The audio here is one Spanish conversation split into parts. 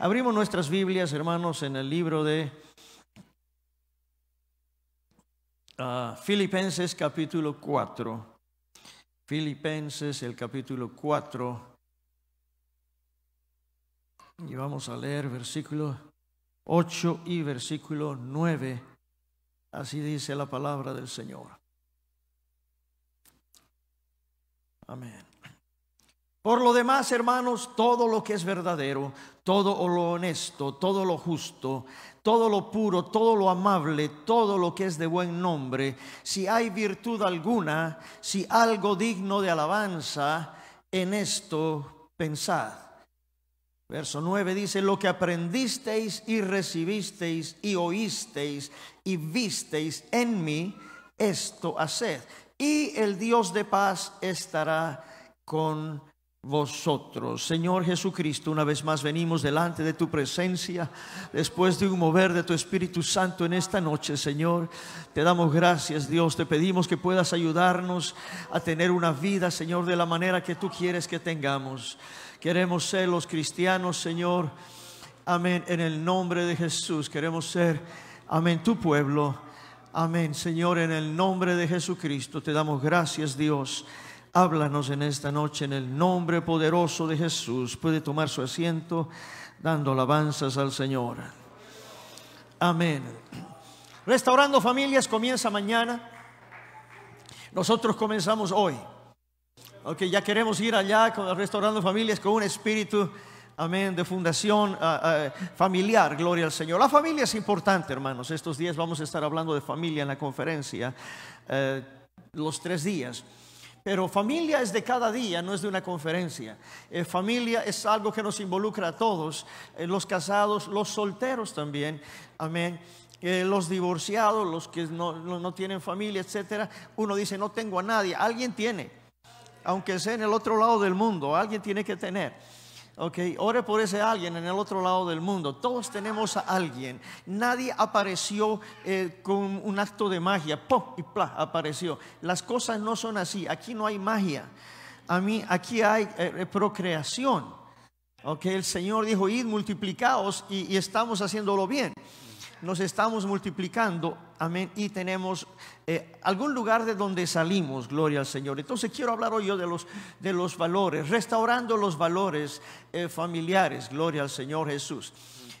Abrimos nuestras Biblias, hermanos, en el libro de ah, Filipenses capítulo 4. Filipenses el capítulo 4. Y vamos a leer versículo 8 y versículo 9. Así dice la palabra del Señor. Amén. Por lo demás, hermanos, todo lo que es verdadero, todo lo honesto, todo lo justo, todo lo puro, todo lo amable, todo lo que es de buen nombre, si hay virtud alguna, si algo digno de alabanza, en esto pensad. Verso 9 dice, lo que aprendisteis y recibisteis y oísteis y visteis en mí, esto haced. Y el Dios de paz estará con vosotros. Señor Jesucristo, una vez más venimos delante de tu presencia, después de un mover de tu Espíritu Santo en esta noche, Señor. Te damos gracias, Dios. Te pedimos que puedas ayudarnos a tener una vida, Señor, de la manera que tú quieres que tengamos. Queremos ser los cristianos, Señor. Amén. En el nombre de Jesús. Queremos ser, amén, tu pueblo. Amén, Señor, en el nombre de Jesucristo. Te damos gracias, Dios. Háblanos en esta noche en el nombre poderoso de Jesús. Puede tomar su asiento dando alabanzas al Señor. Amén. Restaurando familias comienza mañana. Nosotros comenzamos hoy. Ok, ya queremos ir allá con, restaurando familias con un espíritu, amén, de fundación ah, ah, familiar, gloria al Señor. La familia es importante, hermanos. Estos días vamos a estar hablando de familia en la conferencia, eh, los tres días. Pero familia es de cada día, no es de una conferencia. Eh, familia es algo que nos involucra a todos, eh, los casados, los solteros también, amén. Eh, los divorciados, los que no, tienen familia, etc Uno dice, no tengo a nadie, alguien tiene, aunque sea en el otro lado del mundo, alguien tiene que tener. Ok, ore por ese alguien en el otro lado del mundo. Todos tenemos a alguien. Nadie apareció eh, con un acto de magia. ¡Pum! Y ¡pla! Apareció. Las cosas no son así. Aquí no hay magia. A mí, aquí hay eh, eh, procreación. el Señor dijo, id multiplicaos y, y estamos haciéndolo bien nos estamos multiplicando, amén, y tenemos eh, algún lugar de donde salimos, gloria al Señor. Entonces quiero hablar hoy yo de los, de los valores, restaurando los valores eh, familiares, gloria al Señor Jesús.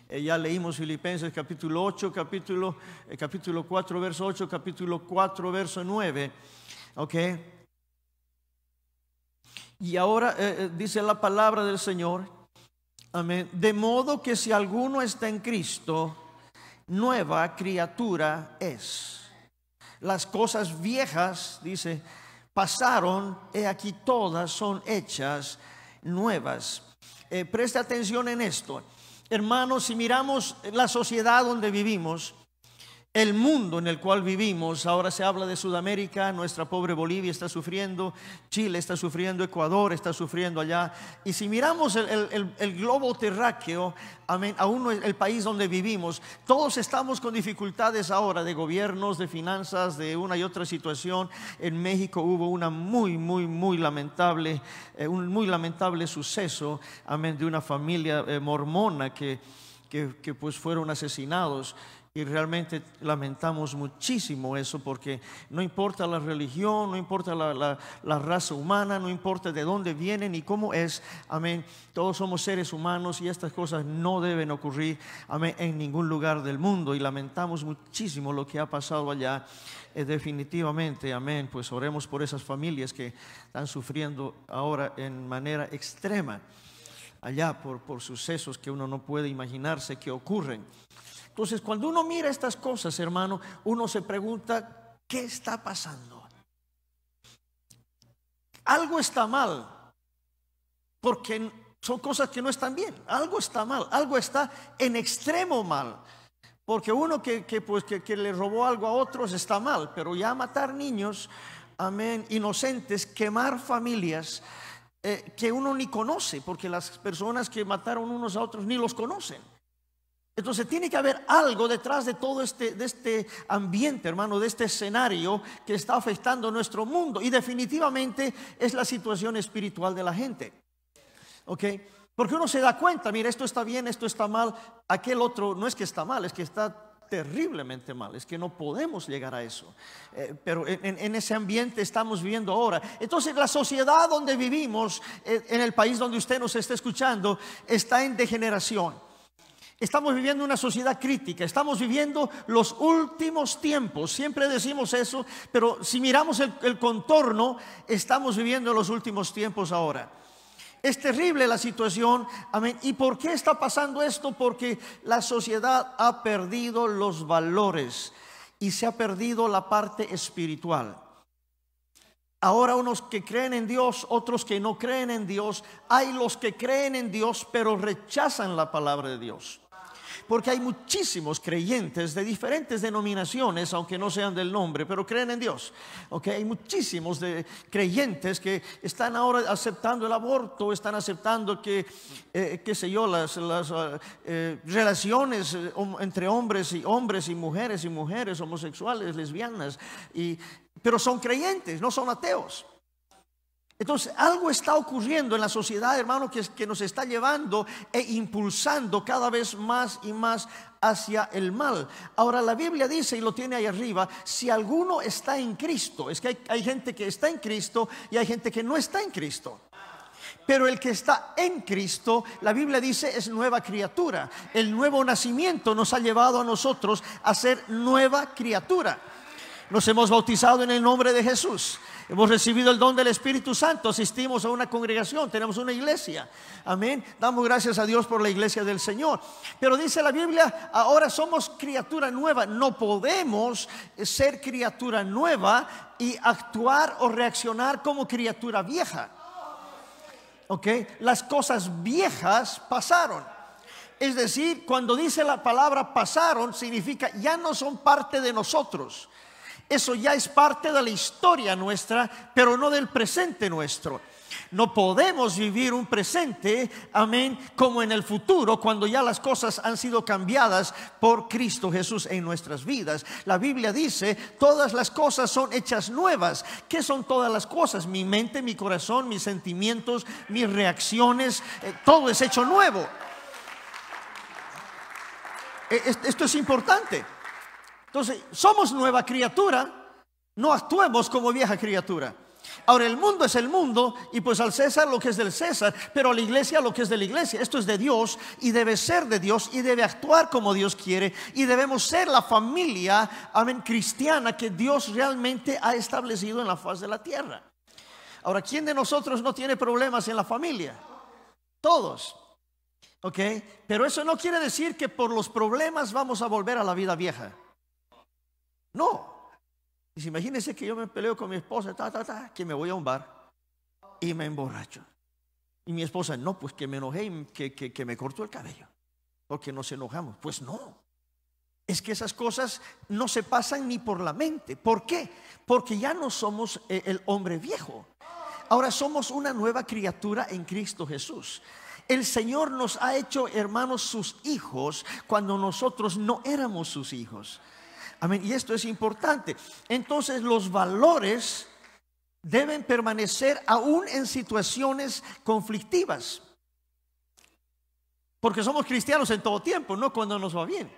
Eh, ya leímos Filipenses capítulo 8, capítulo, capítulo 4, verso 8, capítulo 4, verso 9, ¿ok? Y ahora dice la palabra del Señor, amén, de modo que si alguno está en Cristo, nueva criatura es. Las cosas viejas, dice, pasaron, y aquí todas son hechas nuevas. Eh, preste presta atención en esto. Hermanos, si miramos la sociedad donde vivimos, el mundo en el cual vivimos, ahora se habla de Sudamérica, nuestra pobre Bolivia está sufriendo, Chile está sufriendo, Ecuador está sufriendo allá. Y si miramos el, globo terráqueo, aún el país donde vivimos, todos estamos con dificultades ahora de gobiernos, de finanzas, de una y otra situación. En México hubo una muy, muy, muy lamentable, eh, un muy lamentable suceso, amén, de una familia eh, mormona que, que pues fueron asesinados. Y realmente lamentamos muchísimo eso porque no importa la religión, no importa la, raza humana, no importa de dónde vienen y cómo es, amén, todos somos seres humanos y estas cosas no deben ocurrir, amén, en ningún lugar del mundo. Y lamentamos muchísimo lo que ha pasado allá. Eh, definitivamente, amén, pues oremos por esas familias que están sufriendo ahora en manera extrema allá por, por sucesos que uno no puede imaginarse que ocurren. Entonces, cuando uno mira estas cosas, hermano, uno se pregunta, ¿qué está pasando? Algo está mal, porque son cosas que no están bien. Algo está mal, algo está en extremo mal. Porque uno que, pues, que, le robó algo a otros está mal, pero ya matar niños, amén, inocentes, quemar familias eh, que uno ni conoce, porque las personas que mataron unos a otros ni los conocen. Entonces tiene que haber algo detrás de todo este, de este ambiente, hermano, de este escenario que está afectando nuestro mundo. Y definitivamente es la situación espiritual de la gente. ¿Ok? Porque uno se da cuenta, mira, esto está bien, esto está mal, aquel otro no es que está mal, es que está terriblemente mal, es que no podemos llegar a eso. Eh, pero en, ese ambiente estamos viviendo ahora. Entonces la sociedad donde vivimos, eh, en el país donde usted nos está escuchando, está en degeneración. Estamos viviendo una sociedad crítica, estamos viviendo los últimos tiempos, siempre decimos eso, pero si miramos el, contorno, estamos viviendo los últimos tiempos ahora. Es terrible la situación, amén. ¿Y por qué está pasando esto? Porque la sociedad ha perdido los valores y se ha perdido la parte espiritual. Ahora unos que creen en Dios, otros que no creen en Dios. Hay los que creen en Dios, pero rechazan la palabra de Dios porque hay muchísimos creyentes de diferentes denominaciones, aunque no sean del nombre, pero creen en Dios. Okay, hay muchísimos de creyentes que están ahora aceptando el aborto, están aceptando que, eh, qué sé yo, las, ah, eh, relaciones eh, entre hombres y hombres y mujeres y mujeres homosexuales, lesbianas, y, pero son creyentes, no son ateos. Entonces, algo está ocurriendo en la sociedad, hermano, que, que, nos está llevando e impulsando cada vez más y más hacia el mal. Ahora, la Biblia dice, y lo tiene ahí arriba, si alguno está en Cristo, es que hay gente que está en Cristo y hay gente que no está en Cristo. Pero el que está en Cristo, la Biblia dice, es nueva criatura. El nuevo nacimiento nos ha llevado a nosotros a ser nueva criatura. Nos hemos bautizado en el nombre de Jesús Hemos recibido el don del Espíritu Santo, asistimos a una congregación, tenemos una iglesia. Amén. Damos gracias a Dios por la iglesia del Señor. Pero dice la Biblia, ahora somos criatura nueva. No podemos eh, ser criatura nueva y actuar o reaccionar como criatura vieja. ¿Ok? Las cosas viejas pasaron. Es decir, cuando dice la palabra pasaron, significa ya no son parte de nosotros eso ya es parte de la historia nuestra, pero no del presente nuestro. No podemos vivir un presente, amén, como en el futuro, cuando ya las cosas han sido cambiadas por Cristo Jesús en nuestras vidas. La Biblia dice, todas las cosas son hechas nuevas. ¿Qué son todas las cosas? Mi mente, mi corazón, mis sentimientos, mis reacciones, eh, todo es hecho nuevo. E, esto es importante. Entonces, somos nueva criatura, no actuemos como vieja criatura. Ahora, el mundo es el mundo y pues al César lo que es del César, pero a la iglesia lo que es de la iglesia. Esto es de Dios y debe ser de Dios y debe actuar como Dios quiere y debemos ser la familia, amén, cristiana que Dios realmente ha establecido en la faz de la tierra. Ahora, ¿quién de nosotros no tiene problemas en la familia? Todos. ¿Ok? Pero eso no quiere decir que por los problemas vamos a volver a la vida vieja. No. imagínense que yo me peleo con mi esposa, que me voy a un bar y me emborracho. Y mi esposa, no, pues que me enojé y que, que, que me cortó el cabello, porque nos enojamos. Pues no. Es que esas cosas no se pasan ni por la mente. ¿Por qué? Porque ya no somos eh, el hombre viejo. Ahora somos una nueva criatura en Cristo Jesús. El Señor nos ha hecho hermanos sus hijos cuando nosotros no éramos sus hijos. Amén. Y esto es importante. Entonces los valores deben permanecer aún en situaciones conflictivas. Porque somos cristianos en todo tiempo, no cuando nos va bien.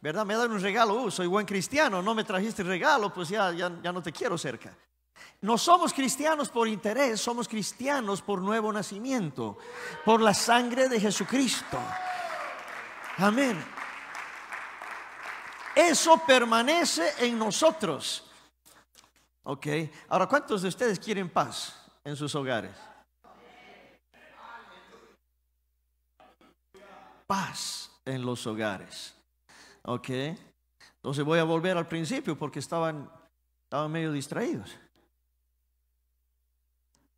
¿Verdad? Me dan un regalo, uh, soy buen cristiano, no me trajiste regalo, pues ya, ya, ya no te quiero cerca. No somos cristianos por interés, somos cristianos por nuevo nacimiento, por la sangre de Jesucristo. Amén eso permanece en nosotros. Ok, ahora, ¿cuántos de ustedes quieren paz en sus hogares? Paz en los hogares. Ok, entonces voy a volver al principio porque estaban, estaban medio distraídos.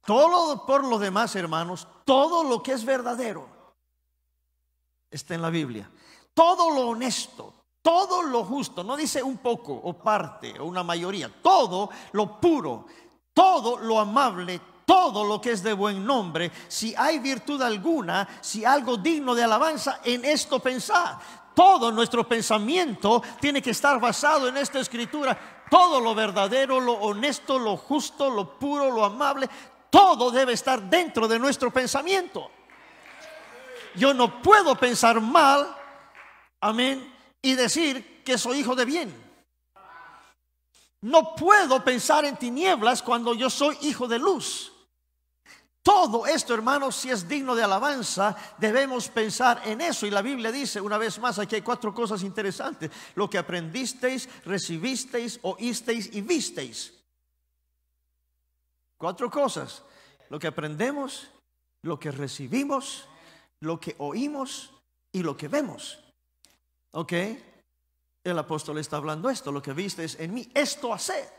Todo por lo demás, hermanos, todo lo que es verdadero está en la Biblia. Todo lo honesto, todo lo justo, no dice un poco o parte o una mayoría, todo lo puro, todo lo amable, todo lo que es de buen nombre, si hay virtud alguna, si algo digno de alabanza, en esto pensar. Todo nuestro pensamiento tiene que estar basado en esta escritura. Todo lo verdadero, lo honesto, lo justo, lo puro, lo amable, todo debe estar dentro de nuestro pensamiento. Yo no puedo pensar mal, amén, y decir que soy hijo de bien. No puedo pensar en tinieblas cuando yo soy hijo de luz. Todo esto, hermanos, si es digno de alabanza, debemos pensar en eso. Y la Biblia dice, una vez más, aquí hay cuatro cosas interesantes. Lo que aprendisteis, recibisteis, oísteis y visteis. Cuatro cosas. Lo que aprendemos, lo que recibimos, lo que oímos y lo que vemos. ¿Ok? El apóstol está hablando esto, lo que viste es en mí, esto hace.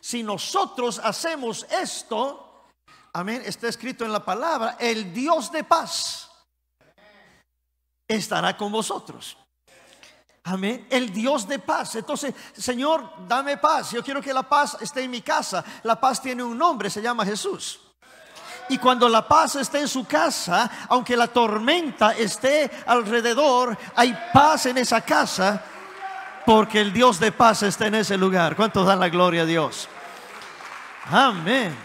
Si nosotros hacemos esto, amén, está escrito en la palabra, el Dios de paz estará con vosotros. Amén. El Dios de paz. Entonces, Señor, dame paz. Yo quiero que la paz esté en mi casa. La paz tiene un nombre, se llama Jesús. Y cuando la paz esté en su casa, aunque la tormenta esté alrededor, hay paz en esa casa porque el Dios de paz está en ese lugar. ¿Cuántos dan la gloria a Dios? Amén.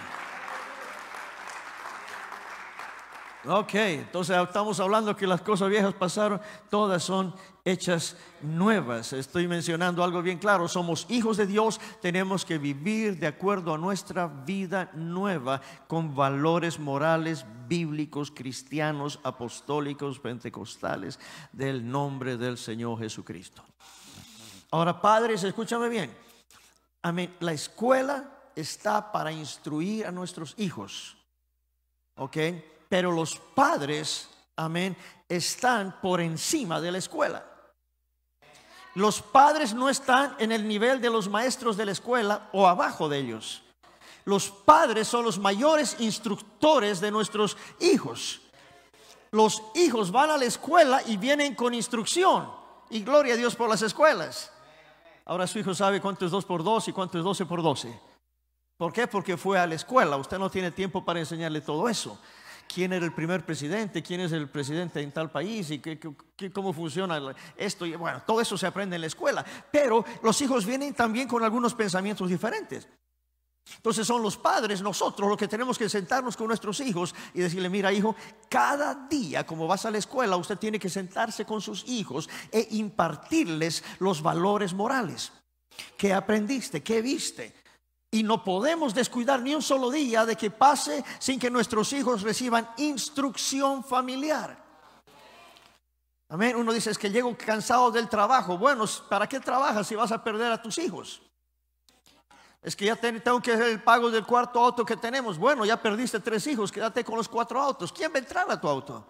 Ok, entonces estamos hablando que las cosas viejas pasaron, todas son hechas nuevas. Estoy mencionando algo bien claro, somos hijos de Dios, tenemos que vivir de acuerdo a nuestra vida nueva con valores morales, bíblicos, cristianos, apostólicos, pentecostales, del nombre del Señor Jesucristo. Ahora, padres, escúchame bien. Amén. La escuela está para instruir a nuestros hijos. ¿Ok? Pero los padres, amén, están por encima de la escuela. Los padres no están en el nivel de los maestros de la escuela o abajo de ellos. Los padres son los mayores instructores de nuestros hijos. Los hijos van a la escuela y vienen con instrucción. Y gloria a Dios por las escuelas. Ahora su hijo sabe cuánto es 2 por 2 y cuánto es 12 por 12. ¿Por qué? Porque fue a la escuela. Usted no tiene tiempo para enseñarle todo eso quién era el primer presidente, quién es el presidente en tal país y qué, qué, cómo funciona esto. Y bueno, todo eso se aprende en la escuela, pero los hijos vienen también con algunos pensamientos diferentes. Entonces son los padres, nosotros, los que tenemos que sentarnos con nuestros hijos y decirle, mira hijo, cada día como vas a la escuela, usted tiene que sentarse con sus hijos e impartirles los valores morales. ¿Qué aprendiste? ¿Qué viste? Y no podemos descuidar ni un solo día de que pase sin que nuestros hijos reciban instrucción familiar. Amén. Uno dice es que llego cansado del trabajo. Bueno, ¿para qué trabajas si vas a perder a tus hijos? Es que ya tengo que hacer el pago del cuarto auto que tenemos. Bueno, ya perdiste tres hijos, quédate con los cuatro autos. ¿Quién va a entrar a tu auto?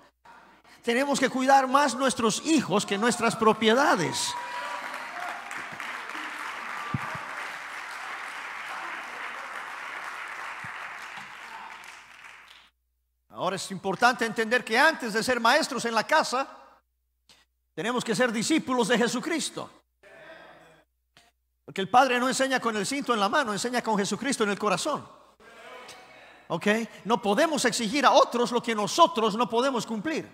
Tenemos que cuidar más nuestros hijos que nuestras propiedades. Ahora es importante entender que antes de ser maestros en la casa, tenemos que ser discípulos de Jesucristo. Porque el Padre no enseña con el cinto en la mano, enseña con Jesucristo en el corazón. ¿Ok? No podemos exigir a otros lo que nosotros no podemos cumplir.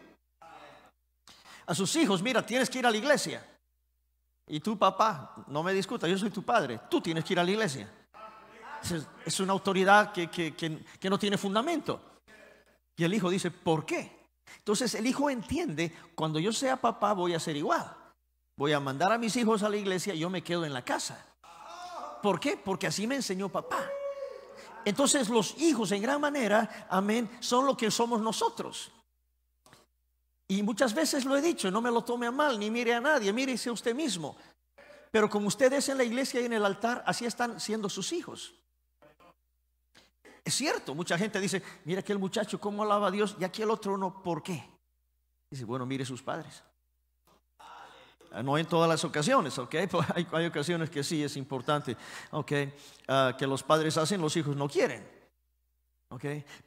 A sus hijos, mira, tienes que ir a la iglesia. Y tú papá, no me discuta, yo soy tu padre, tú tienes que ir a la iglesia. Es una autoridad que no tiene fundamento. Y el hijo dice, ¿por qué? Entonces el hijo entiende, cuando yo sea papá voy a ser igual. Voy a mandar a mis hijos a la iglesia y yo me quedo en la casa. ¿Por qué? Porque así me enseñó papá. Entonces los hijos en gran manera, amén, son lo que somos nosotros. Y muchas veces lo he dicho, no me lo tome a mal, ni mire a nadie, mírese a usted mismo. Pero como ustedes en la iglesia y en el altar, así están siendo sus hijos. Es cierto, mucha gente dice, mira aquel muchacho cómo alaba a Dios y el otro no, ¿por qué? Dice, bueno, mire sus padres. Ah, no en todas las ocasiones, ¿ok? Hay, ocasiones que sí es importante, ¿ok? Ah, que los padres hacen, los hijos no quieren.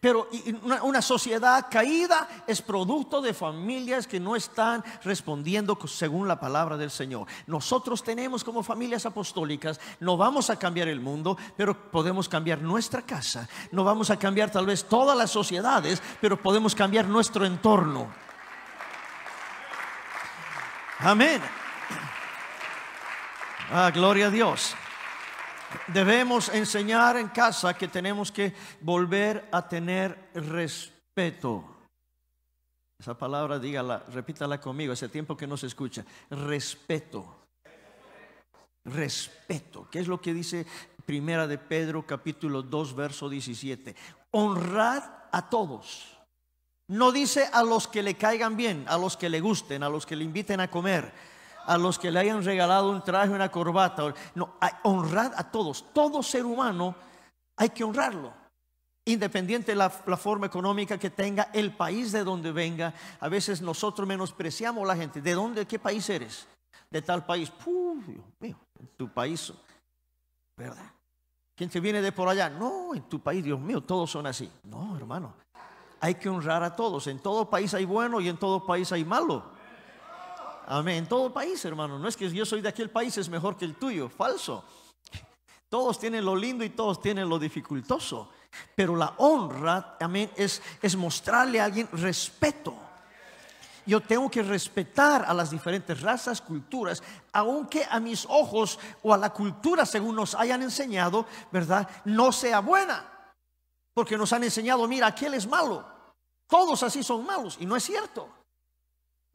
Pero una, una, sociedad caída es producto de familias que no están respondiendo según la palabra del Señor. Nosotros tenemos como familias apostólicas, no vamos a cambiar el mundo, pero podemos cambiar nuestra casa. No vamos a cambiar tal vez todas las sociedades, pero podemos cambiar nuestro entorno. Amén. Ah, gloria a Dios. Debemos enseñar en casa que tenemos que volver a tener respeto. Esa palabra, dígala, repítala conmigo, hace tiempo que no se escucha. Respeto. Respeto. ¿Qué es lo que dice Primera de Pedro, capítulo 2, verso 17? Honrad a todos. No dice a los que le caigan bien, a los que le gusten, a los que le inviten a comer a los que le hayan regalado un traje, una corbata. No, honrad a todos. Todo ser humano hay que honrarlo. Independiente de la, forma económica que tenga, el país de donde venga, a veces nosotros menospreciamos a la gente. ¿De dónde, qué país eres? De tal país. Dios mío, en tu país, ¿verdad? ¿Quién te viene de por allá? No, en tu país, Dios mío, todos son así. No, hermano, hay que honrar a todos. En todo país hay bueno y en todo país hay malo. Amén. todo el país, hermano. No es que yo soy de aquel país, es mejor que el tuyo. Falso. Todos tienen lo lindo y todos tienen lo dificultoso. Pero la honra, amén, es, es mostrarle a alguien respeto. Yo tengo que respetar a las diferentes razas, culturas, aunque a mis ojos o a la cultura, según nos hayan enseñado, ¿verdad? No sea buena. Porque nos han enseñado, mira, aquel es malo. Todos así son malos. Y no es cierto.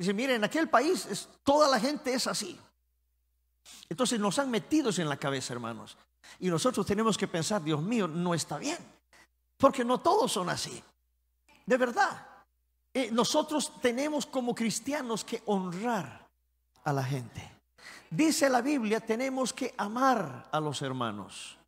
Dice, mire, en aquel país toda la gente es así. Entonces nos han metido en la cabeza, hermanos. Y nosotros tenemos que pensar, Dios mío, no está bien. Porque no todos son así. De verdad. Eh, nosotros tenemos como cristianos que honrar a la gente. Dice la Biblia, tenemos que amar a los hermanos.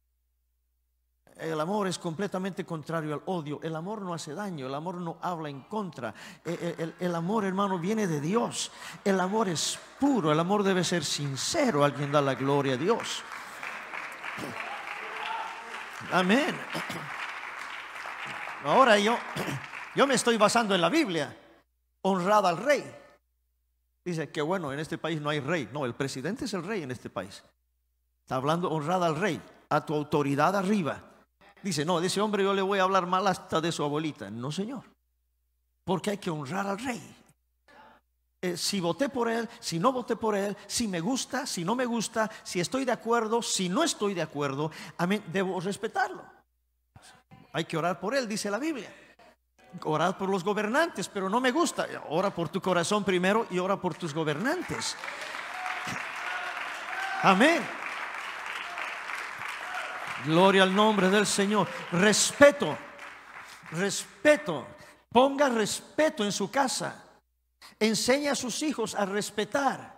El amor es completamente contrario al odio. El amor no hace daño, el amor no habla en contra. Eh, eh, el, amor, hermano, viene de Dios. El amor es puro, el amor debe ser sincero. Alguien da la gloria a Dios. Amén. Ahora yo, yo me estoy basando en la Biblia. Honrada al rey. Dice que bueno, en este país no hay rey. No, el presidente es el rey en este país. Está hablando honrada al rey, a tu autoridad arriba dice, no, de ese hombre yo le voy a hablar mal hasta de su abuelita. No, señor. Porque hay que honrar al rey. Eh, si voté por él, si no voté por él, si me gusta, si no me gusta, si estoy de acuerdo, si no estoy de acuerdo, amén, debo respetarlo. Hay que orar por él, dice la Biblia. orar por los gobernantes, pero no me gusta. Ora por tu corazón primero y ora por tus gobernantes. Amén. Gloria al nombre del Señor. Respeto, respeto. Ponga respeto en su casa. Enseña a sus hijos a respetar.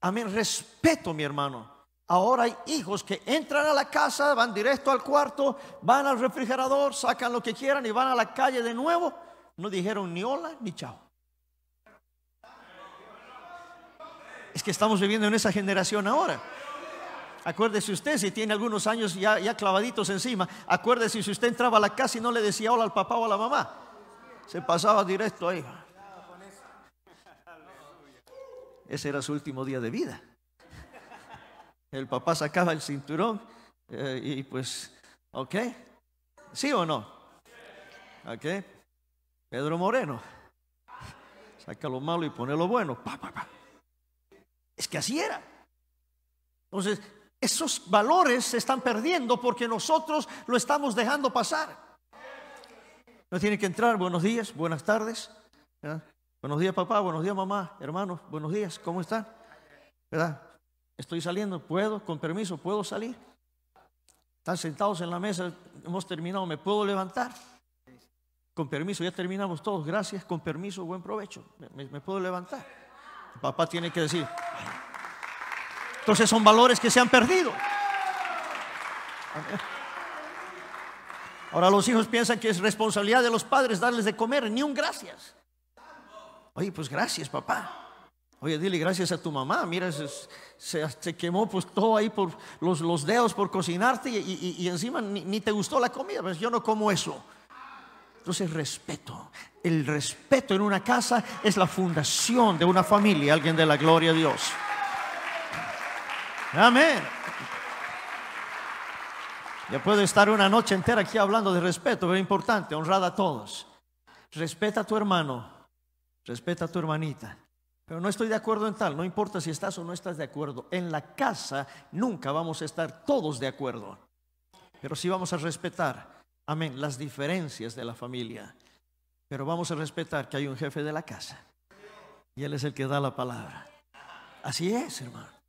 Amén. Respeto, mi hermano. Ahora hay hijos que entran a la casa, van directo al cuarto, van al refrigerador, sacan lo que quieran y van a la calle de nuevo. No dijeron ni hola ni chao. Es que estamos viviendo en esa generación ahora. Acuérdese usted, si tiene algunos años ya, clavaditos encima, acuérdese si usted entraba a la casa y no le decía hola al papá o a la mamá. Se pasaba directo ahí. Ese era su último día de vida. El papá sacaba el cinturón eh, y pues, ¿ok? ¿Sí o no? ¿Ok? Pedro Moreno. Saca lo malo y pone lo bueno. Es que así era. Entonces, esos valores se están perdiendo porque nosotros lo estamos dejando pasar. No tiene que entrar, buenos días, buenas tardes. Buenos días papá, buenos días mamá, hermanos, buenos días, ¿cómo están? ¿Verdad? Estoy saliendo, puedo, con permiso, puedo salir. Están sentados en la mesa, hemos terminado, me puedo levantar. Con permiso, ya terminamos todos, gracias, con permiso, buen provecho, me puedo levantar. Papá tiene que decir, entonces son valores que se han perdido. Ahora los hijos piensan que es responsabilidad de los padres darles de comer, ni un gracias. Oye, pues gracias, papá. Oye, dile gracias a tu mamá. Mira, se, quemó pues todo ahí por los, los dedos por cocinarte y, encima ni, te gustó la comida. Pues yo no como eso. Entonces, respeto. El respeto en una casa es la fundación de una familia. Alguien de la gloria a Dios. Amén. Ya puedo estar una noche entera aquí hablando de respeto, pero importante, honrada a todos. Respeta a tu hermano, respeta a tu hermanita. Pero no estoy de acuerdo en tal, no importa si estás o no estás de acuerdo. En la casa nunca vamos a estar todos de acuerdo, pero sí vamos a respetar, amén, las diferencias de la familia. Pero vamos a respetar que hay un jefe de la casa y él es el que da la palabra. Así es, hermano.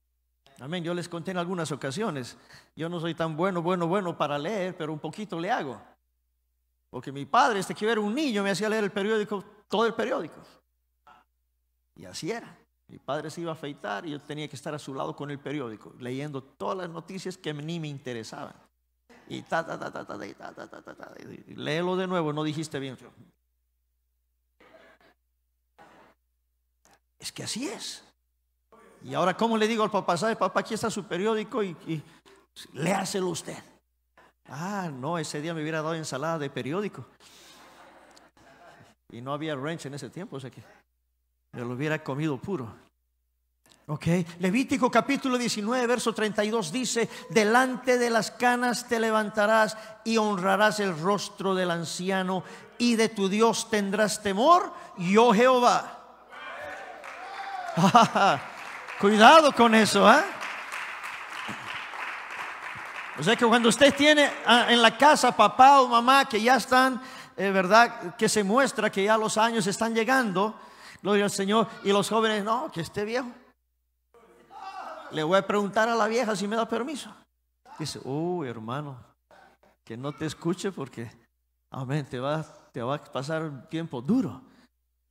Amén. Yo les conté en algunas ocasiones. Yo no soy tan bueno, bueno, bueno para leer, pero un poquito le hago. Porque mi padre, este que era un niño, me hacía leer el periódico, todo el periódico. Y así era. Mi padre se iba a afeitar y yo tenía que estar a su lado con el periódico, leyendo todas las noticias que ni me interesaban. Y ta, ta, ta, ta, ta, ta, ta, ta, ta, ta. léelo de nuevo, no dijiste bien. Es que así es. Y ahora, ¿cómo le digo al papá? ¿Sabe, papá, aquí está su periódico y, y léaselo usted? Ah, no, ese día me hubiera dado ensalada de periódico. Y no había ranch en ese tiempo, o sea que me lo hubiera comido puro. Ok, Levítico capítulo 19, verso 32 dice, delante de las canas te levantarás y honrarás el rostro del anciano y de tu Dios tendrás temor, yo oh Jehová. Ah, Cuidado con eso, ¿ah? O sea que cuando usted tiene ah, en la casa papá o mamá que ya están, eh, ¿verdad? Que se muestra que ya los años están llegando, gloria al Señor, y los jóvenes, no, que esté viejo. Le voy a preguntar a la vieja si me da permiso. Dice, oh, hermano, que no te escuche porque, amén, va, te va a pasar un tiempo duro.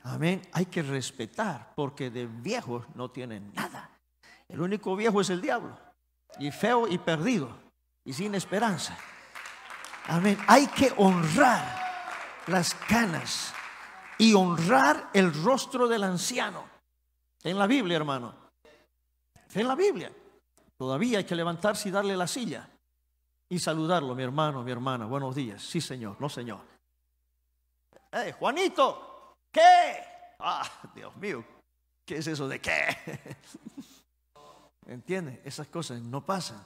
Amén. Hay que respetar porque de viejos no tienen nada. El único viejo es el diablo. Y feo y perdido. Y sin esperanza. Amén. Hay que honrar las canas y honrar el rostro del anciano. En la Biblia, hermano. En la Biblia. Todavía hay que levantarse y darle la silla. Y saludarlo, mi hermano, mi hermana. Buenos días. Sí, señor. No, señor. Eh, Juanito, ¿Qué? Ah, Dios mío, ¿qué es eso de qué? ¿Entiende? Esas cosas no pasan.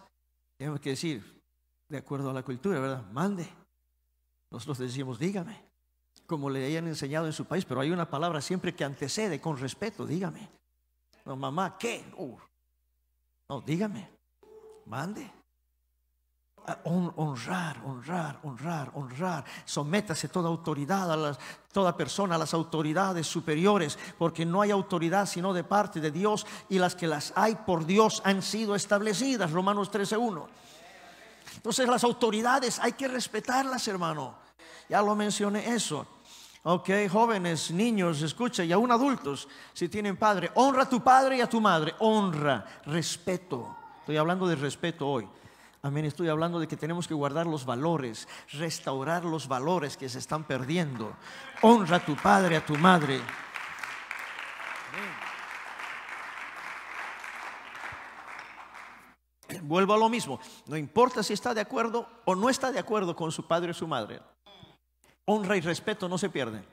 Tenemos que decir, de acuerdo a la cultura, ¿verdad? Mande. Nosotros decimos, dígame, como le hayan enseñado en su país, pero hay una palabra siempre que antecede con respeto, dígame. No, mamá, ¿qué? Uh. No, dígame, mande honrar, honrar, honrar, honrar. Sométase toda autoridad, a toda persona a las autoridades superiores, porque no hay autoridad sino de parte de Dios y las que las hay por Dios han sido establecidas. Romanos 13.1. Entonces las autoridades hay que respetarlas, hermano. Ya lo mencioné eso. Ok, jóvenes, niños, escucha, y aún adultos, si tienen padre, honra a tu padre y a tu madre, honra, respeto. Estoy hablando de respeto hoy. Amén, estoy hablando de que tenemos que guardar los valores, restaurar los valores que se están perdiendo. Honra a tu padre, a tu madre. Vuelvo a lo mismo, no importa si está de acuerdo o no está de acuerdo con su padre o su madre. Honra y respeto no se pierden.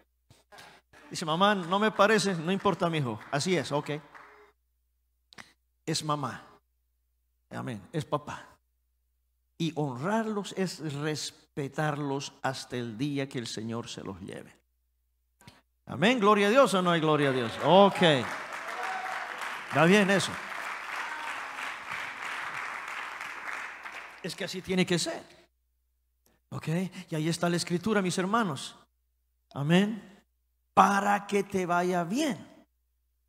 Dice, mamá, no me parece, no importa, mi hijo. Así es, ok. Es mamá. Amén, es papá. Y honrarlos es respetarlos hasta el día que el Señor se los lleve. Amén, gloria a Dios o no hay gloria a Dios. Ok. Está bien eso. Es que así tiene que ser. Ok. Y ahí está la escritura, mis hermanos. Amén. Para que te vaya bien.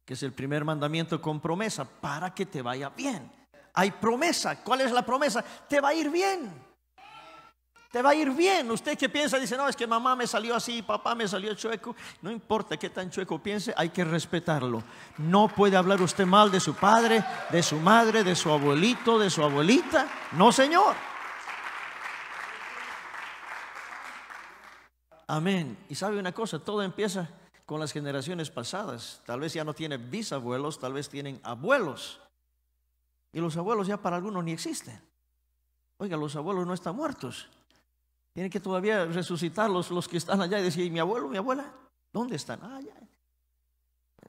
Que es el primer mandamiento con promesa. Para que te vaya bien hay promesa. ¿Cuál es la promesa? Te va a ir bien. Te va a ir bien. Usted que piensa, dice, no, es que mamá me salió así, papá me salió chueco. No importa qué tan chueco piense, hay que respetarlo. No puede hablar usted mal de su padre, de su madre, de su abuelito, de su abuelita. No, señor. Amén. Y sabe una cosa, todo empieza con las generaciones pasadas. Tal vez ya no tiene bisabuelos, tal vez tienen abuelos. Y los abuelos ya para algunos ni existen. Oiga, los abuelos no están muertos. Tienen que todavía resucitarlos los que están allá y decir, ¿y mi abuelo, mi abuela? ¿Dónde están? Ah,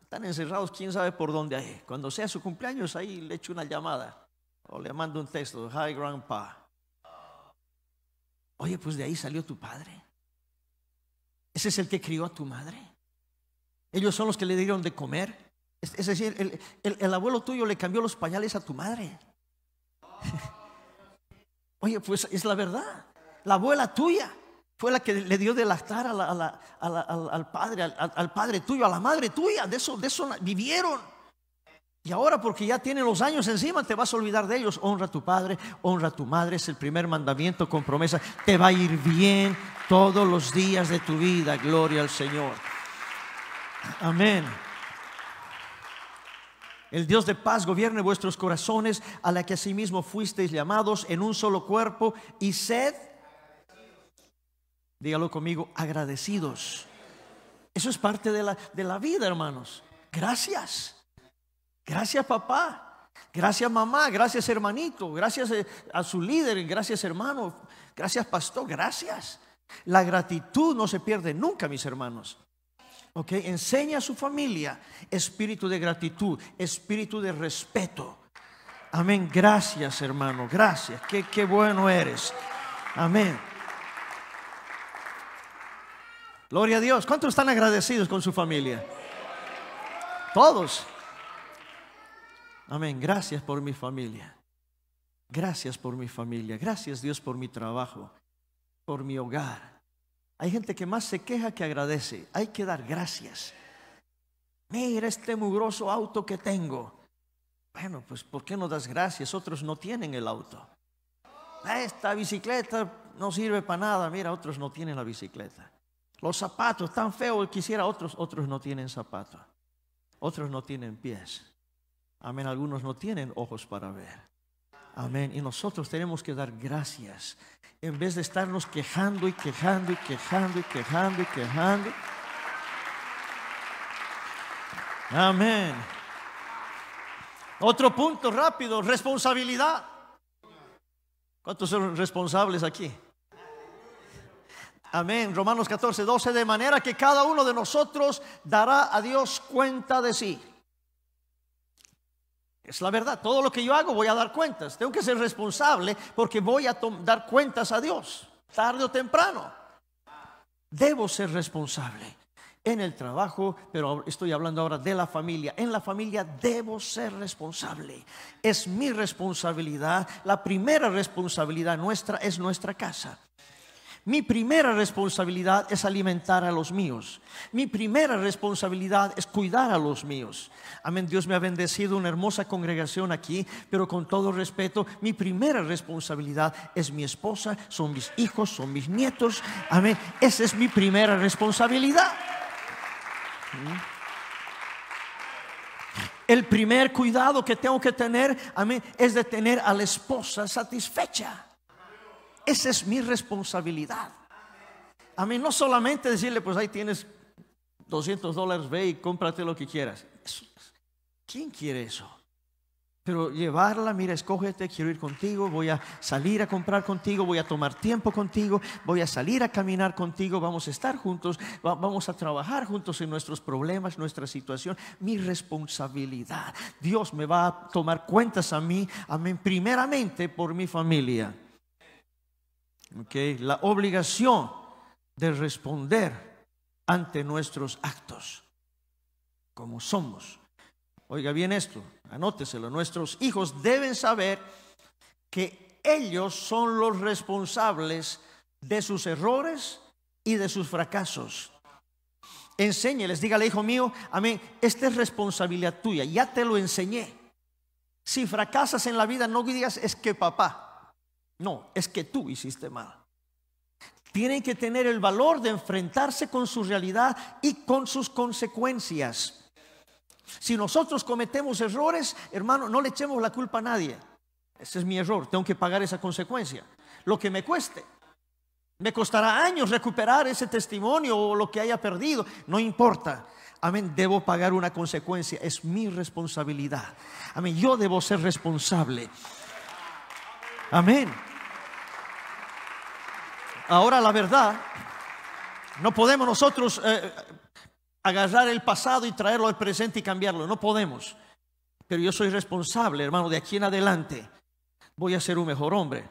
están encerrados, quién sabe por dónde hay. Cuando sea su cumpleaños, ahí le echo una llamada o le mando un texto, hi grandpa. Oye, pues de ahí salió tu padre. Ese es el que crió a tu madre. Ellos son los que le dieron de comer. Es, decir, el, abuelo tuyo le cambió los pañales a tu madre. Oye, pues es la verdad. La abuela tuya fue la que le dio de lactar al, padre, al, padre tuyo, a la madre tuya. De eso, de eso vivieron. Y ahora porque ya tienen los años encima, te vas a olvidar de ellos. Honra a tu padre, honra a tu madre, es el primer mandamiento con promesa. Te va a ir bien todos los días de tu vida. Gloria al Señor. Amén. El Dios de paz gobierne vuestros corazones, a la que asimismo fuisteis llamados en un solo cuerpo, y sed, dígalo conmigo, agradecidos. Eso es parte de la, de la vida, hermanos. Gracias. Gracias, papá. Gracias mamá, gracias hermanito, gracias eh, a su líder, gracias hermano, gracias pastor, gracias. La gratitud no se pierde nunca, mis hermanos. ¿Ok? Enseña a su familia espíritu de gratitud, espíritu de respeto. Amén. Gracias, hermano. Gracias. Qué, bueno eres. Amén. Gloria a Dios. ¿Cuántos están agradecidos con su familia? Todos. Amén. Gracias por mi familia. Gracias por mi familia. Gracias Dios por mi trabajo, por mi hogar. Hay gente que más se queja que agradece. Hay que dar gracias. Mira este mugroso auto que tengo. Bueno, pues ¿por qué no das gracias? Otros no tienen el auto. Ah, esta bicicleta no sirve para nada. Mira, otros no tienen la bicicleta. Los zapatos tan feos quisiera otros, otros no tienen zapatos. Otros no tienen pies. Amén, algunos no tienen ojos para ver. Amén. Y nosotros tenemos que dar gracias en vez de estarnos quejando y quejando y quejando y quejando y quejando. Amén. Otro punto rápido, responsabilidad. ¿Cuántos son responsables aquí? Amén. Romanos 14, 12. De manera que cada uno de nosotros dará a Dios cuenta de sí. Es la verdad, todo lo que yo hago voy a dar cuentas. Tengo que ser responsable porque voy a dar cuentas a Dios, tarde o temprano. Debo ser responsable en el trabajo, pero estoy hablando ahora de la familia. En la familia debo ser responsable. Es mi responsabilidad. La primera responsabilidad nuestra es nuestra casa. Mi primera responsabilidad es alimentar a los míos. Mi primera responsabilidad es cuidar a los míos. Amén, Dios me ha bendecido una hermosa congregación aquí, pero con todo respeto, mi primera responsabilidad es mi esposa, son mis hijos, son mis nietos. Amén, esa es mi primera responsabilidad. Mm. El primer cuidado que tengo que tener, amén, es de tener a la esposa satisfecha. Esa es mi responsabilidad. A mí no solamente decirle, pues ahí tienes 200 dólares, ve y cómprate lo que quieras. ¿Quién quiere eso? Pero llevarla, mira, escógete, quiero ir contigo, voy a salir a comprar contigo, voy a tomar tiempo contigo, voy a salir a caminar contigo, vamos a estar juntos, vamos a trabajar juntos en nuestros problemas, nuestra situación, mi responsabilidad. Dios me va a tomar cuentas a mí, mí primeramente por mi familia la obligación de responder ante nuestros actos, como somos. Oiga bien esto, anóteselo, nuestros hijos deben saber que ellos son los responsables de sus errores y de sus fracasos. Enséñeles, dígale, hijo mío, amén, esta es responsabilidad tuya, ya te lo enseñé. Si fracasas en la vida, no digas es que papá, no, es que tú hiciste mal. Tienen que tener el valor de enfrentarse con su realidad y con sus consecuencias. Si nosotros cometemos errores, hermano, no le echemos la culpa a nadie. Ese es mi error, tengo que pagar esa consecuencia. Lo que me cueste. Me costará años recuperar ese testimonio o lo que haya perdido, no importa. Amén, debo pagar una consecuencia, es mi responsabilidad. Amén, yo debo ser responsable. Amén. Ahora la verdad, no podemos nosotros eh, agarrar el pasado y traerlo al presente y cambiarlo, no podemos. Pero yo soy responsable, hermano, de aquí en adelante voy a ser un mejor hombre.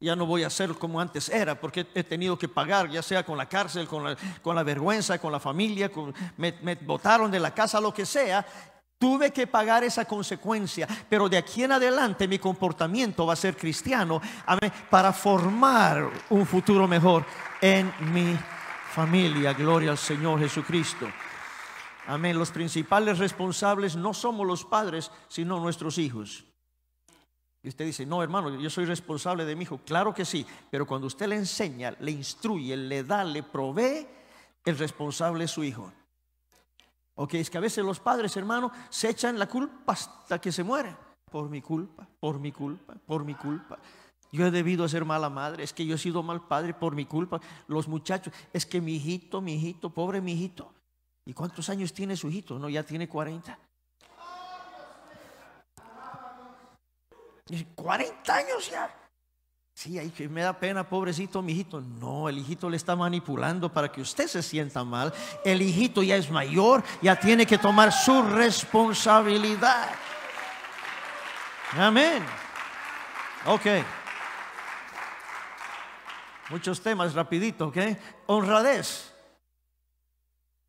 Ya no voy a ser como antes era, porque he tenido que pagar, ya sea con la cárcel, con la, vergüenza, con la familia, me, me botaron de la casa, lo que sea. Tuve que pagar esa consecuencia, pero de aquí en adelante mi comportamiento va a ser cristiano amén, para formar un futuro mejor en mi familia. Gloria al Señor Jesucristo. Amén. Los principales responsables no somos los padres, sino nuestros hijos. Y usted dice, no, hermano, yo soy responsable de mi hijo. Claro que sí, pero cuando usted le enseña, le instruye, le da, le provee, el responsable es su hijo. Ok, es que a veces los padres, hermanos, se echan la culpa hasta que se mueren. Por mi culpa, por mi culpa, por mi culpa. Yo he debido ser mala madre, es que yo he sido mal padre por mi culpa. Los muchachos, es que mi hijito, mi hijito, pobre mi hijito. ¿Y cuántos años tiene su hijito? No, ya tiene 40. 40 años ya. Sí, ahí que me da pena, pobrecito mi hijito. No, el hijito le está manipulando para que usted se sienta mal. El hijito ya es mayor, ya tiene que tomar su responsabilidad. Amén. Ok. Muchos temas, rapidito, ok. Honradez.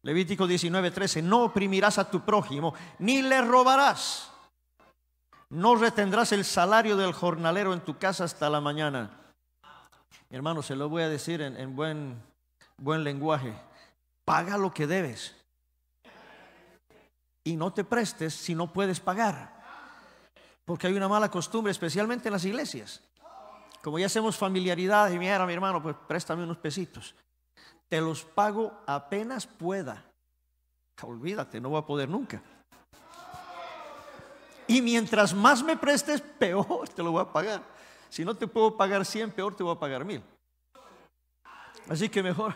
Levítico 19.13 No oprimirás a tu prójimo, ni le robarás. No retendrás el salario del jornalero en tu casa hasta la mañana. Hermano, se lo voy a decir en, buen, buen lenguaje. Paga lo que debes. Y no te prestes si no puedes pagar. Porque hay una mala costumbre, especialmente en las iglesias. Como ya hacemos familiaridad y mira, mi hermano, pues préstame unos pesitos. Te los pago apenas pueda. Olvídate, no voy a poder nunca. Y mientras más me prestes, peor te lo voy a pagar. Si no te puedo pagar 100, peor te voy a pagar 1000. Así que mejor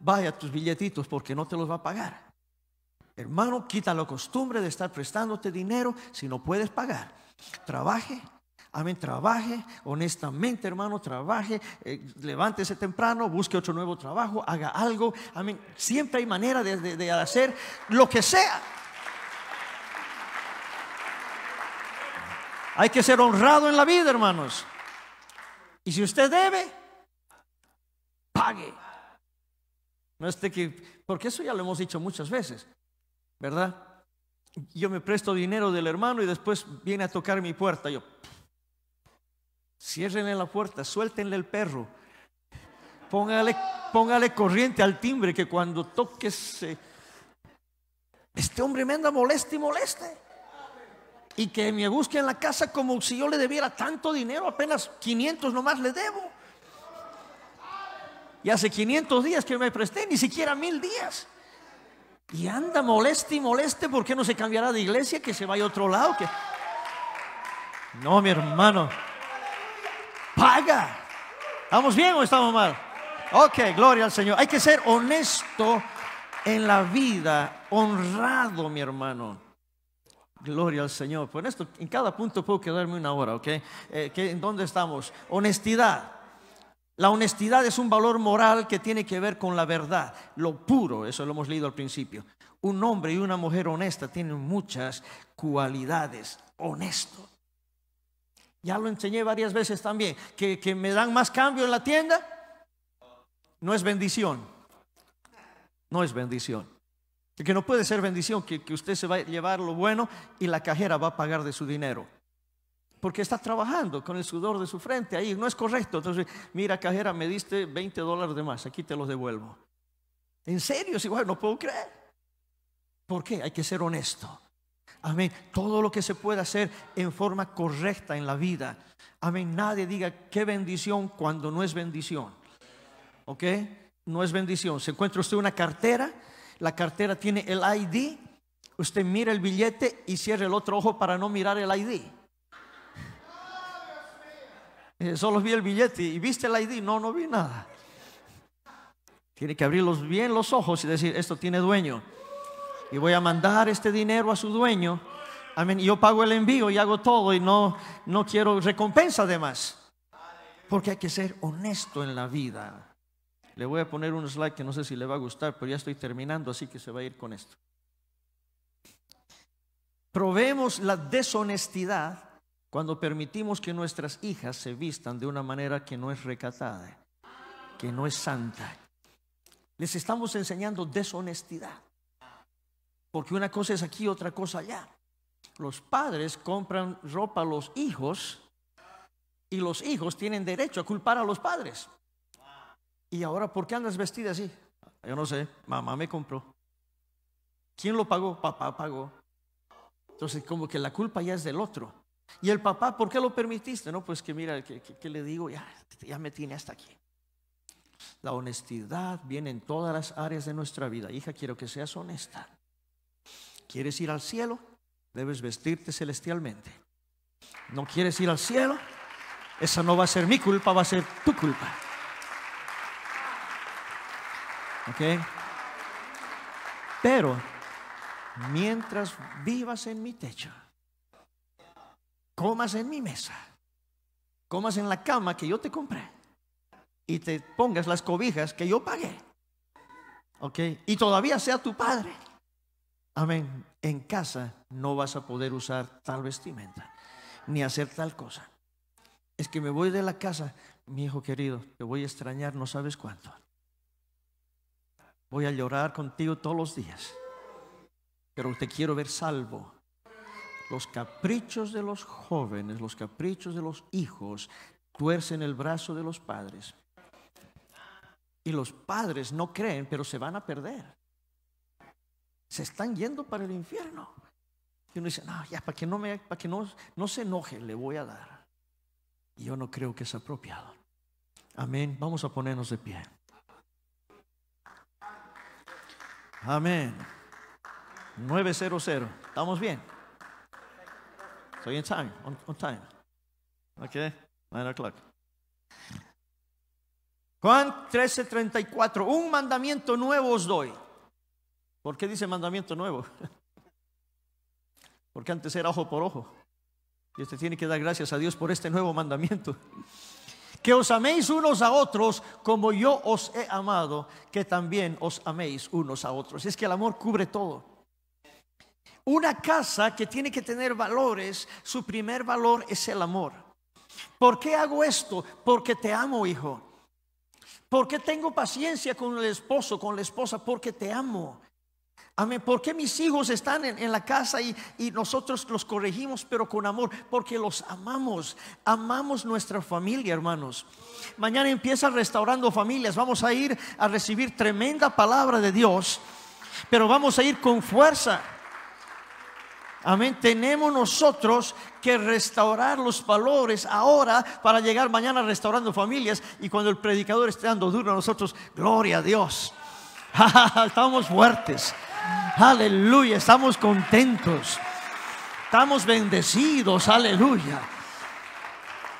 vaya tus billetitos porque no te los va a pagar. Hermano, quita la costumbre de estar prestándote dinero si no puedes pagar. Trabaje, amén, trabaje honestamente, hermano, trabaje, eh, levántese temprano, busque otro nuevo trabajo, haga algo, amén. Siempre hay manera de hacer lo que sea. Hay que ser honrado en la vida, hermanos. Y si usted debe, pague. No esté que, porque eso ya lo hemos dicho muchas veces, ¿verdad? Yo me presto dinero del hermano y después viene a tocar mi puerta. Yo, cierrenle la puerta, suéltenle el perro, póngale, póngale corriente al timbre que cuando toques, este hombre me anda moleste y moleste y que me busque en la casa como si yo le debiera tanto dinero, apenas 500 nomás le debo. Y hace 500 días que me presté, ni siquiera mil días. Y anda, moleste y moleste, ¿por qué no se cambiará de iglesia? Que se vaya a otro lado. No, mi hermano. Paga. ¿Estamos bien o estamos mal? Ok, gloria al Señor. Hay que ser honesto en la vida, honrado, mi hermano. Gloria al Señor. Por esto, en cada punto puedo quedarme una hora, ¿ok? Eh, ¿En dónde estamos? Honestidad. La honestidad es un valor moral que tiene que ver con la verdad, lo puro, eso lo hemos leído al principio. Un hombre y una mujer honesta tienen muchas cualidades, honesto. Ya lo enseñé varias veces también, que me dan más cambio en la tienda, no es bendición, no es bendición. Que no puede ser bendición que, que, usted se va a llevar lo bueno y la cajera va a pagar de su dinero. Porque está trabajando con el sudor de su frente ahí. No es correcto. Entonces, mira, cajera, me diste 20 dólares de más. Aquí te los devuelvo. En serio, es igual, no puedo creer. ¿Por qué? Hay que ser honesto. Amén. Todo lo que se puede hacer en forma correcta en la vida. Amén. Nadie diga qué bendición cuando no es bendición. ¿Ok? No es bendición. Se encuentra usted una cartera la cartera tiene el ID, usted mira el billete y cierra el otro ojo para no mirar el ID. Eh, solo vi el billete y viste el ID, no, no vi nada. Tiene que abrir bien los ojos y decir, esto tiene dueño. Y voy a mandar este dinero a su dueño. Amén. Yo pago el envío y hago todo y no, no quiero recompensa además Porque hay que ser honesto en la vida. Le voy a poner un slide que no sé si le va a gustar, pero ya estoy terminando, así que se va a ir con esto. Probemos la deshonestidad cuando permitimos que nuestras hijas se vistan de una manera que no es recatada, que no es santa. Les estamos enseñando deshonestidad. Porque una cosa es aquí, otra cosa allá. Los padres compran ropa a los hijos y los hijos tienen derecho a culpar a los padres. ¿Y ahora por qué andas vestida así? Yo no sé, mamá me compró. ¿Quién lo pagó? Papá pagó. Entonces, como que la culpa ya es del otro. Y el papá, ¿por qué lo permitiste? No, pues que mira, ¿qué le digo? Ya, ya me tiene hasta aquí. La honestidad viene en todas las áreas de nuestra vida. Hija, quiero que seas honesta. ¿Quieres ir al cielo? Debes vestirte celestialmente. ¿No quieres ir al cielo? Esa no va a ser mi culpa, va a ser tu culpa. Pero, mientras vivas en mi techo, comas en mi mesa, comas en la cama que yo te compré y te pongas las cobijas que yo pagué. ¿Ok? Y todavía sea tu padre. Amén. En casa no vas a poder usar tal vestimenta ni hacer tal cosa. Es que me voy de la casa, mi hijo querido, te voy a extrañar no sabes cuánto. Voy a llorar contigo todos los días, pero te quiero ver salvo. Los caprichos de los jóvenes, los caprichos de los hijos, tuercen el brazo de los padres. Y los padres no creen, pero se van a perder. Se están yendo para el infierno. Y uno dice, no, ya, para que no, me, para que no, no se enoje, le voy a dar. Y yo no creo que es apropiado. Amén. Vamos a ponernos de pie. Amén. 900. ¿Estamos bien? Soy en time, on, time. Ok, 9 o'clock. Juan 13:34, un mandamiento nuevo os doy. ¿Por qué dice mandamiento nuevo? Porque antes era ojo por ojo. Y usted tiene que dar gracias a Dios por este nuevo mandamiento que os améis unos a otros como yo os he amado, que también os améis unos a otros. Es que el amor cubre todo. Una casa que tiene que tener valores, su primer valor es el amor. ¿Por qué hago esto? Porque te amo, hijo. ¿Por qué tengo paciencia con el esposo, con la esposa? Porque te amo. Amén. ¿Por qué mis hijos están en, la casa y, y, nosotros los corregimos, pero con amor? Porque los amamos. Amamos nuestra familia, hermanos. Mañana empieza restaurando familias. Vamos a ir a recibir tremenda palabra de Dios, pero vamos a ir con fuerza. Amén. Tenemos nosotros que restaurar los valores ahora para llegar mañana restaurando familias. Y cuando el predicador esté dando duro a nosotros, gloria a Dios. Estamos fuertes. Aleluya, estamos contentos. Estamos bendecidos, aleluya.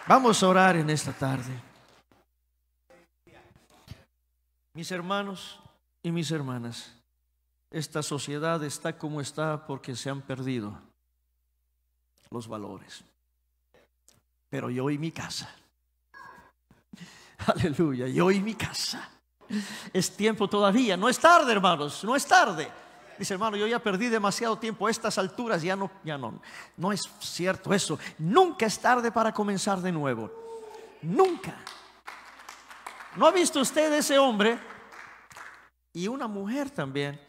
Vamos a orar en esta tarde. Mis hermanos y mis hermanas, esta sociedad está como está porque se han perdido los valores. Pero yo y mi casa. Aleluya, yo y mi casa. Es tiempo todavía, no es tarde hermanos, no es tarde. Dice, hermano, yo ya perdí demasiado tiempo a estas alturas, ya no, ya no, no es cierto eso. Nunca es tarde para comenzar de nuevo. Nunca. ¿No ha visto usted ese hombre y una mujer también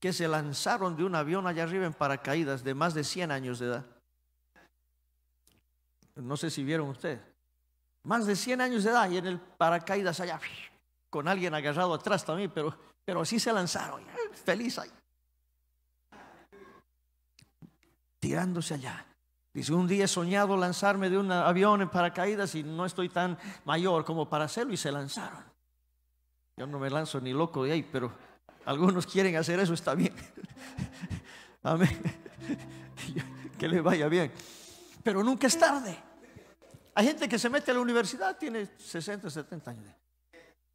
que se lanzaron de un avión allá arriba en paracaídas de más de 100 años de edad? No sé si vieron ustedes. Más de 100 años de edad y en el paracaídas allá, con alguien agarrado atrás también, pero, pero así se lanzaron, feliz ahí. tirándose allá. Dice, un día he soñado lanzarme de un avión en paracaídas y no estoy tan mayor como para hacerlo y se lanzaron. Yo no me lanzo ni loco de ahí, pero algunos quieren hacer eso, está bien. Amén. que le vaya bien. Pero nunca es tarde. Hay gente que se mete a la universidad, tiene 60, 70 años.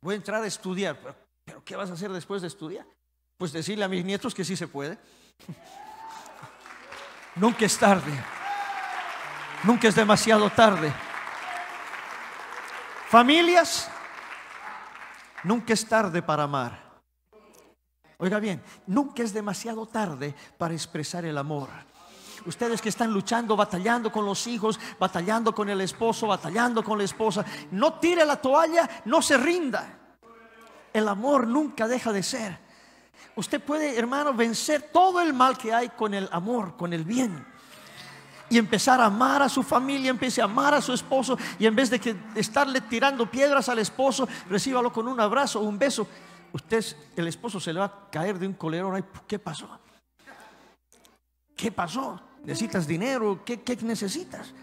Voy a entrar a estudiar, pero, pero ¿qué vas a hacer después de estudiar? Pues decirle a mis nietos que sí se puede. Nunca es tarde. Nunca es demasiado tarde. Familias, nunca es tarde para amar. Oiga bien, nunca es demasiado tarde para expresar el amor. Ustedes que están luchando, batallando con los hijos, batallando con el esposo, batallando con la esposa, no tire la toalla, no se rinda. El amor nunca deja de ser. Usted puede, hermano, vencer todo el mal que hay con el amor, con el bien. Y empezar a amar a su familia, empiece a amar a su esposo. Y en vez de que estarle tirando piedras al esposo, recíbalo con un abrazo, un beso. Usted, el esposo se le va a caer de un colerón. ¿Qué pasó? ¿Qué pasó? ¿Necesitas dinero? ¿Qué, qué necesitas?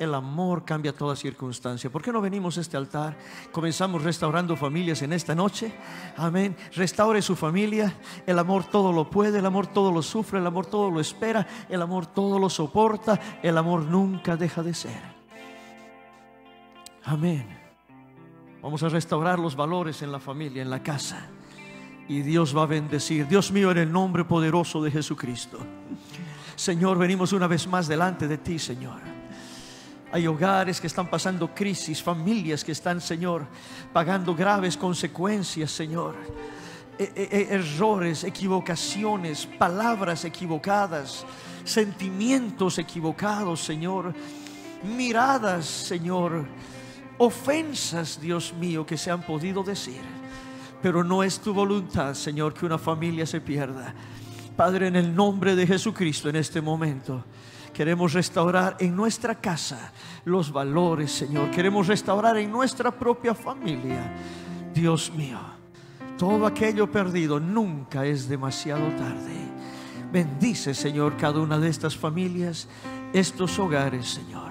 el amor cambia toda circunstancia. ¿Por qué no venimos a este altar? Comenzamos restaurando familias en esta noche. Amén. Restaure su familia. El amor todo lo puede, el amor todo lo sufre, el amor todo lo espera, el amor todo lo soporta, el amor nunca deja de ser. Amén. Vamos a restaurar los valores en la familia, en la casa. Y Dios va a bendecir. Dios mío, en el nombre poderoso de Jesucristo. Señor, venimos una vez más delante de ti, Señor. Hay hogares que están pasando crisis, familias que están, Señor, pagando graves consecuencias, Señor. E, e, e, errores, equivocaciones, palabras equivocadas, sentimientos equivocados, Señor. Miradas, Señor. Ofensas, Dios mío, que se han podido decir. Pero no es tu voluntad, Señor, que una familia se pierda. Padre, en el nombre de Jesucristo en este momento. Queremos restaurar en nuestra casa los valores, Señor. Queremos restaurar en nuestra propia familia. Dios mío, todo aquello perdido nunca es demasiado tarde. Bendice, Señor, cada una de estas familias, estos hogares, Señor.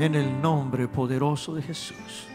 En el nombre poderoso de Jesús.